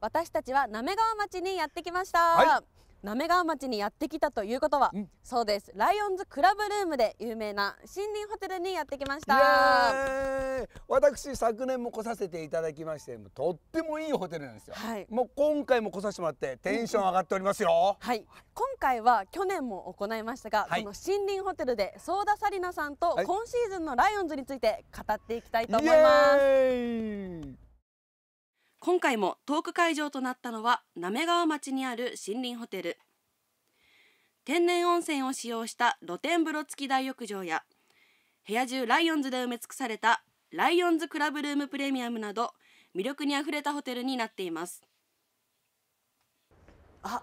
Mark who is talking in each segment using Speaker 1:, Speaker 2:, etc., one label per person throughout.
Speaker 1: 私たちは滑川町にやってきました、はい、滑川町にやってきたということは、うん、そうですライオンズクラブルームで有名な森林ホテルにやってきました
Speaker 2: 私昨年も来させていただきましてとってもいいホテルなんですよ、はい、もう今回も来させてもらってテンション上がっておりますよ、
Speaker 1: はい、今回は去年も行いましたが、はい、この森林ホテルでソーダサリナさんと今シーズンのライオンズについて語っていきたいと思います、今回もトーク会場となったのは滑川町にある森林ホテル天然温泉を使用した露天風呂付き大浴場や部屋中ライオンズで埋め尽くされたライオンズクラブルームプレミアムなど魅力にあふれたホテルになっていますあ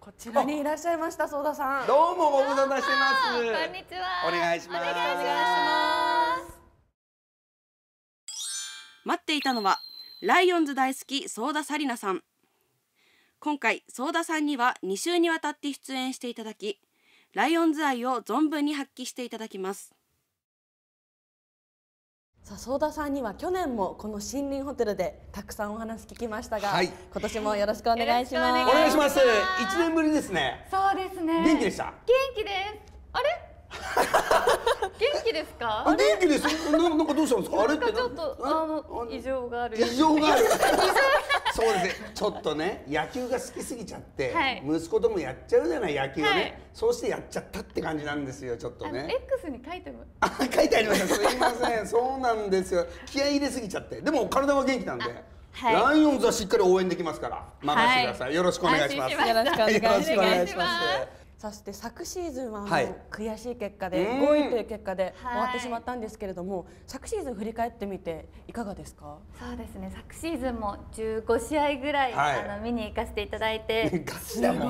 Speaker 1: こちらにいらっしゃいました相田さんどうもご無沙汰してますこんにちはお願いしますお願いします待っていたのはライオンズ大好きソーダサリナさん今回ソーダさんには2週にわたって出演していただきライオンズ愛を存分に発揮していただきますさあ相田さんには去年もこの森林ホテルでたくさんお話聞きましたが、はい、
Speaker 3: 今年もよろしくお願いします。お願いします。
Speaker 2: 一年ぶりですね。
Speaker 3: そうですね。元気でした。元気です。あれ？元気ですか？元
Speaker 2: 気です。なんかどうしたんですか？あれって
Speaker 3: ちょっとあの異常がある。異常がある。
Speaker 2: そうですね。ちょっとね野球が好きすぎちゃって、はい、息子ともやっちゃうじゃない野球ね、はい、そうしてやっちゃったって感じなんですよちょっとね。
Speaker 3: X に書いても。あ書いてありました。すみま
Speaker 2: せん。そうなんですよ。気合い入れすぎちゃって。でも体は元気なんで。
Speaker 3: はい、ライオンズはしっ
Speaker 2: かり応援できますから任せてください、はい、よろしくお願いします、よろしくお願いしま
Speaker 1: すそして昨シーズンは悔しい結果で5位という結果で終わってしまったんですけれども、昨シーズン振り返ってみていかがですか
Speaker 3: そうですね昨シーズンも15試合ぐらい、あの見に行かせていただいて素晴らしい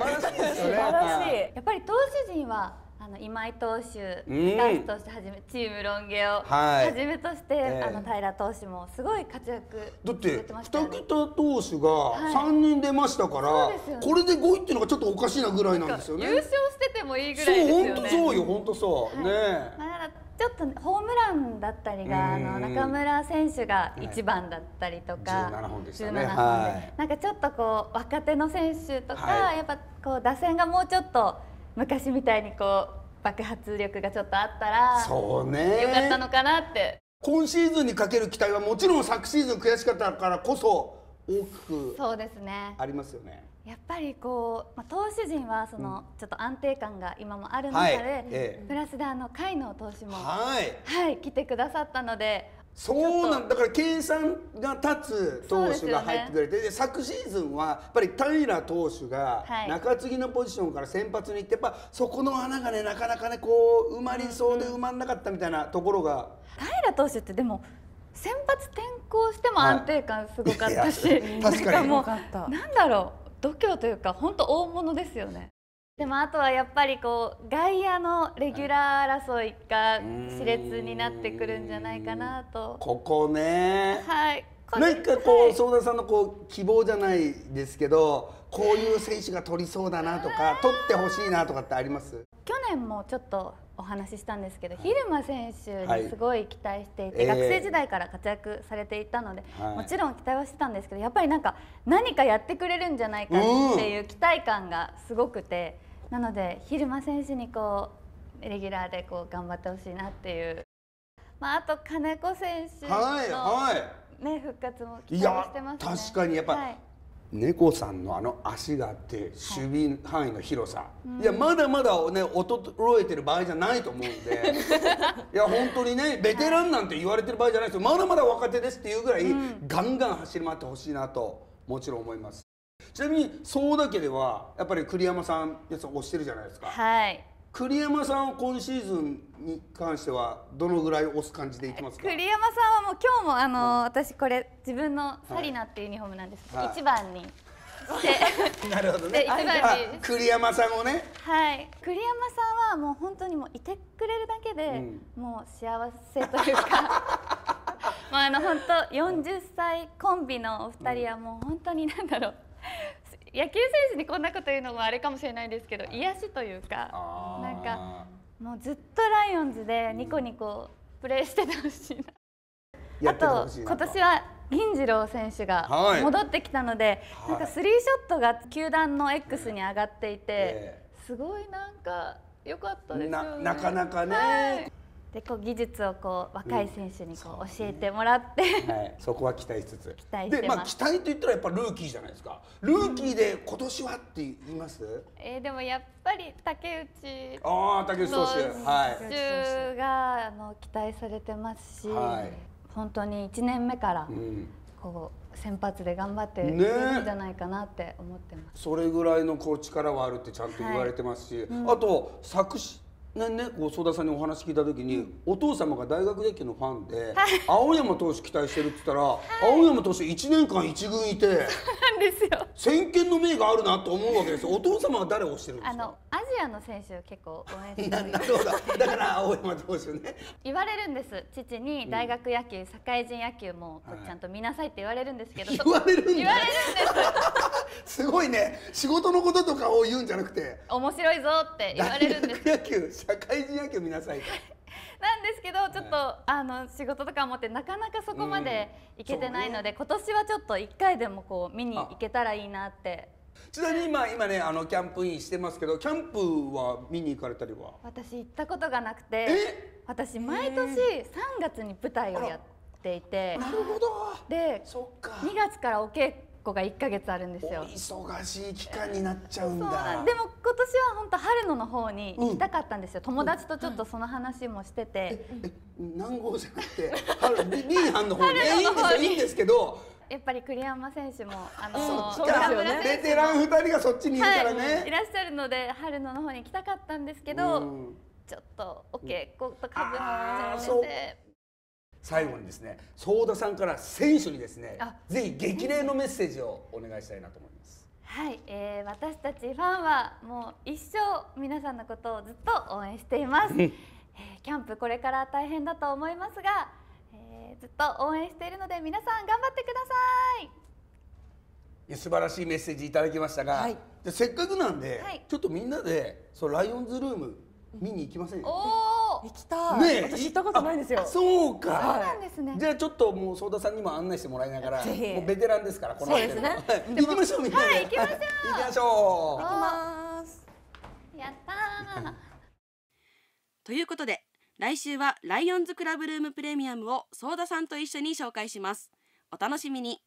Speaker 3: やっぱり投手陣はあの今井投手、ダンスとしてはじめ、チームロン毛をはじめとして、あの平投手もすごい活躍だって二北投
Speaker 2: 手が三人出ましたから、これで五位っていうのがちょっとおかしいなぐらいなんですよね。優勝
Speaker 3: しててもいいぐらいそう本当そうよ
Speaker 2: 本当そう、ね。
Speaker 3: まあ、ちょっとホームランだったりがあの中村選手が一番だったりとか、十、はい、本でしたね、なんかちょっとこう若手の選手とか、やっぱこう打線がもうちょっと昔みたいにこう爆発力がちょっとあったらそうねよかったのかなって
Speaker 2: 今シーズンにかける期待はもちろん昨シーズン悔しかったからこそ大きく
Speaker 3: そうですね
Speaker 2: ありますよね
Speaker 3: やっぱりこう、まあ、投手陣はその、ちょっと安定感が今もある中で、はいプラスであの甲斐の投手も、はい、はい、来てくださったので
Speaker 2: そうなんだから計算が立つ投手が入ってくれて、ね、昨シーズンはやっぱり平投手が中継ぎのポジションから先発に行ってやっぱそこの穴がねなかなかねこう埋まりそうで埋まらなかったみたいなところが。
Speaker 3: 平投手ってでも先発転向しても安定感すごかったし、はい、確かになんだろう度胸というか本当大物ですよねでもあとはやっぱりこう外野のレギュラー争いが熾烈になってくるんじゃないかなと。
Speaker 2: ここね。はい。なんかこう相田さんのこう希望じゃないですけど、こういう選手が取りそうだなとか、取ってほしいなとかってあります？
Speaker 3: 去年もちょっとお話ししたんですけど、蛭間選手にすごい期待していて、学生時代から活躍されていたので、もちろん期待はしてたんですけど、やっぱりなんか何かやってくれるんじゃないかっていう期待感がすごくて。なので蛭間選手にこうレギュラーでこう頑張ってほしいなっていう、まあ、あと金子選手の、はいはいね、復活も期待してます、ね、確かにやっぱ、はい
Speaker 2: 猫さんのあの足があって守備範囲の広さ、はい、いやまだまだね衰えてる場合じゃないと思うんで いや本当にねベテランなんて言われてる場合じゃないですよまだまだ若手ですっていうぐらい、ガンガン走り回ってほしいなともちろん思います。ちなみに総だけではやっぱり栗山さんやつを推してるじゃないですかはい栗山さんを今シーズンに関してはどのぐらい押す感じでいきますか栗
Speaker 3: 山さんはもう今日もあのー、う私これ自分のサリナっていうユニフォームなんですけど、はい、1番に
Speaker 2: なるほどね1栗山さんをね
Speaker 3: はい栗山さんはもう本当にもういてくれるだけで、うん、もう幸せというかまあ あの本当40歳コンビのお二人はもう本当になんだろう、野球選手にこんなこと言うのもあれかもしれないですけど癒しというかなんかもうずっとライオンズでニコニコプレーしててほしいな。あと今年は銀次郎選手が戻ってきたので、はい、なんかスリーショットが球団の X に上がっていて、はい、すごいなんか良かったですよね。ななかなかね、はいでこう技術をこう若い選手にこう、教えてもらって、は
Speaker 2: い、そこは期待しつつ期待で、まあ、期
Speaker 3: 待といったらやっ
Speaker 2: ぱルーキーじゃないですかルーキーで今年はって言います、うん、
Speaker 3: えー、でもやっぱり竹内あ竹内投手はいがあの期待されてますし、はい、本当に1年目からこう、先発で頑張ってくるんじゃないかなって思ってます、ね、
Speaker 2: それぐらいのこう力はあるってちゃんと言われてますし、はいうん、あと作詞ねね、こう相田さんにお話聞いた時に、お父様が大学野球のファンで、青山投手期待してるって言ったら、青山投手1年間1軍いてなんですよ先見の明があるなと思うわけですよお父様は誰をしてるん
Speaker 3: ですかあのアジアの選手結構応援してるなるほ
Speaker 2: どだから青山投手ね
Speaker 3: 言われるんです父に大学野球、社会人野球もちゃんと見なさいって言われるんですけど言われるん言われるんで
Speaker 2: すすごいね仕事のこととかを言うんじゃなくて
Speaker 3: 面白いぞって言われる
Speaker 2: んです野球社会人野球見なさい
Speaker 3: なんですけどちょっと、あの仕事とか思ってなかなかそこまで行けてないので、うんね、今年はちょっと1回でもこう見に行けたらいいなって
Speaker 2: ちなみに今今ねあのキャンプインしてますけどキャンプは見に行かれたりは
Speaker 3: 私行ったことがなくて私毎年3月に舞台をやっていてなるほどで2月からお稽子が1か月あるんですよ忙しい期間になっちゃうんだでも今年は本当春野の方に行きたかったんですよ、うん、友達とちょっとその話もしてて、
Speaker 2: うん、南郷じゃなくて春 B ンの方に方にいいんですけど
Speaker 3: やっぱり栗山選手もあのベテラン2
Speaker 2: 人がそっちにいるからね、はい、い
Speaker 3: らっしゃるので春野の方に行きたかったんですけど、うん、ちょっとお稽古とかぶっちゃって。
Speaker 2: 最後にですね相田さんから選手にですねぜひ激励のメッセージをお願いしたいなと思います。
Speaker 3: はい、えー、私たちファンはもう一生皆さんのことをずっと応援しています、えー、キャンプこれから大変だと思いますが、えー、ずっと応援しているので皆さん頑張ってくだ
Speaker 2: さい素晴らしいメッセージいただきましたが、はい、せっかくなんで、はい、ちょっとみんなでそうライオンズルーム見に行きませ
Speaker 1: んか、
Speaker 3: ね、行きたい、ね、私
Speaker 1: 行ったことないんですよそ
Speaker 2: うかそうなんですねじゃあちょっともう相田さんにも案内してもらいながらぜひもうベテランですからこのそうですね、
Speaker 3: は
Speaker 1: い、行きましょうみんなはい、行きましょう行きましょう行き
Speaker 3: ますやったー
Speaker 1: ということで来週はライオンズクラブルームプレミアムを相田さんと一緒に紹介しますお楽しみに